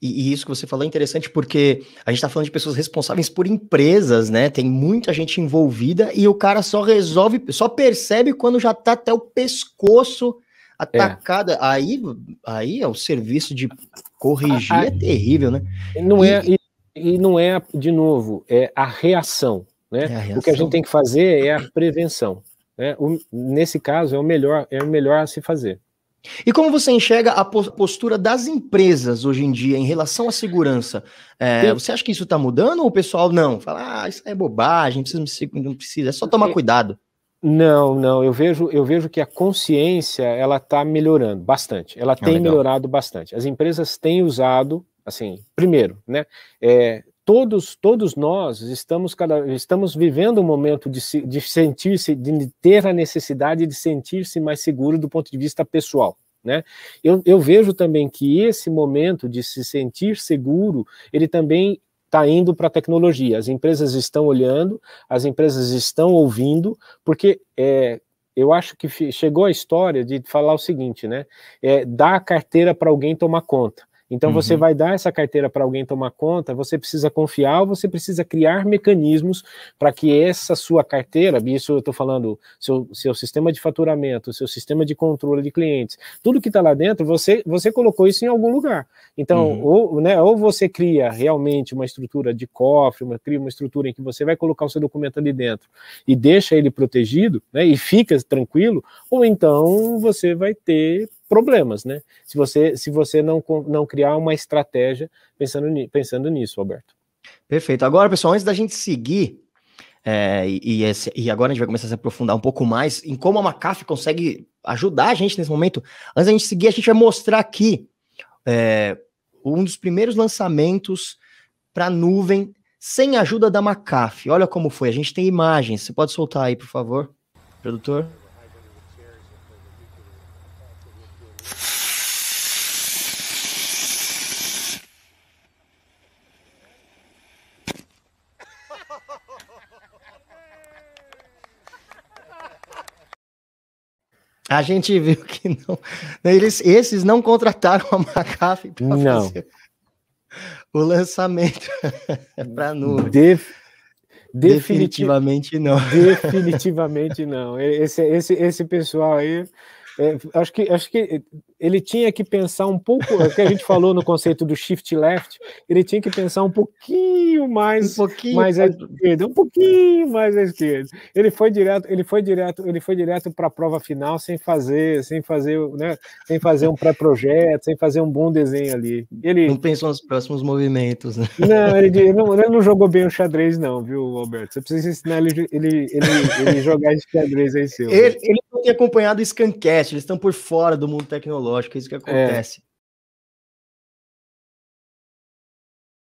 E, e, isso que você falou é interessante porque a gente está falando de pessoas responsáveis por empresas, né? Tem muita gente envolvida e o cara só resolve, só percebe quando já está até o pescoço atacada. É. Aí, aí é o serviço de corrigir a, a, é ah, ah. terrível, né? Não e, é e, e, não é de novo é a reação, né? É a reação. O que a gente tem que fazer é a prevenção. Né? O, nesse caso é o melhor é o melhor a se fazer. E como você enxerga a postura das empresas hoje em dia em relação à segurança? É, você acha que isso está mudando ou o pessoal não? Fala, ah, isso é bobagem, não precisa, não precisa, é só tomar cuidado. Não, não, eu vejo, eu vejo que a consciência ela está melhorando bastante. Ela ah, tem melhorado bastante. As empresas têm usado, assim, primeiro, né? É, todos todos nós estamos cada, estamos vivendo um momento de, de sentir-se de ter a necessidade de sentir-se mais seguro do ponto de vista pessoal né? Eu, eu vejo também que esse momento de se sentir seguro, ele também está indo para a tecnologia. As empresas estão olhando, as empresas estão ouvindo, porque é, eu acho que chegou a história de falar o seguinte, né? É, dá a carteira para alguém tomar conta. Então, uhum. você vai dar essa carteira para alguém tomar conta, você precisa confiar, você precisa criar mecanismos para que essa sua carteira, isso eu estou falando, seu, seu sistema de faturamento, seu sistema de controle de clientes, tudo que está lá dentro, você, você colocou isso em algum lugar. Então, uhum. ou, né, ou você cria realmente uma estrutura de cofre, uma, cria uma estrutura em que você vai colocar o seu documento ali dentro e deixa ele protegido, né, e fica tranquilo, ou então você vai ter problemas, né? Se você, se você não, não criar uma estratégia pensando, pensando nisso, Alberto. Perfeito. Agora, pessoal, antes da gente seguir, é, e, esse, e, agora a gente vai começar a se aprofundar um pouco mais em como a MACAF consegue ajudar a gente nesse momento. Antes da gente seguir, a gente vai mostrar aqui é, um dos primeiros lançamentos para nuvem sem a ajuda da MACAF. Olha como foi. A gente tem imagens. Você pode soltar aí, por favor, produtor? A gente viu que não. Eles, esses não contrataram a McAfee para fazer o lançamento para nuvem. definitivamente, definitivamente não. Definitivamente não. Esse, esse, esse pessoal aí é, acho, que, acho que ele tinha que pensar um pouco, é o que a gente falou no conceito do shift left, ele tinha que pensar um pouquinho mais, um pouquinho mais à esquerda, um pouquinho mais à esquerda. Ele foi direto, ele foi direto, ele foi direto para a prova final sem fazer, sem fazer, né, sem fazer um pré-projeto, sem fazer um bom desenho ali. Ele não pensou nos próximos movimentos, né? Não, ele, ele, não, ele não jogou bem o xadrez não, viu, Alberto? Você precisa ensinar ele ele, ele, ele jogar esse xadrez aí seu. Ele, ele tem acompanhado o Scancast, eles estão por fora do mundo tecnológico, é isso que é. acontece.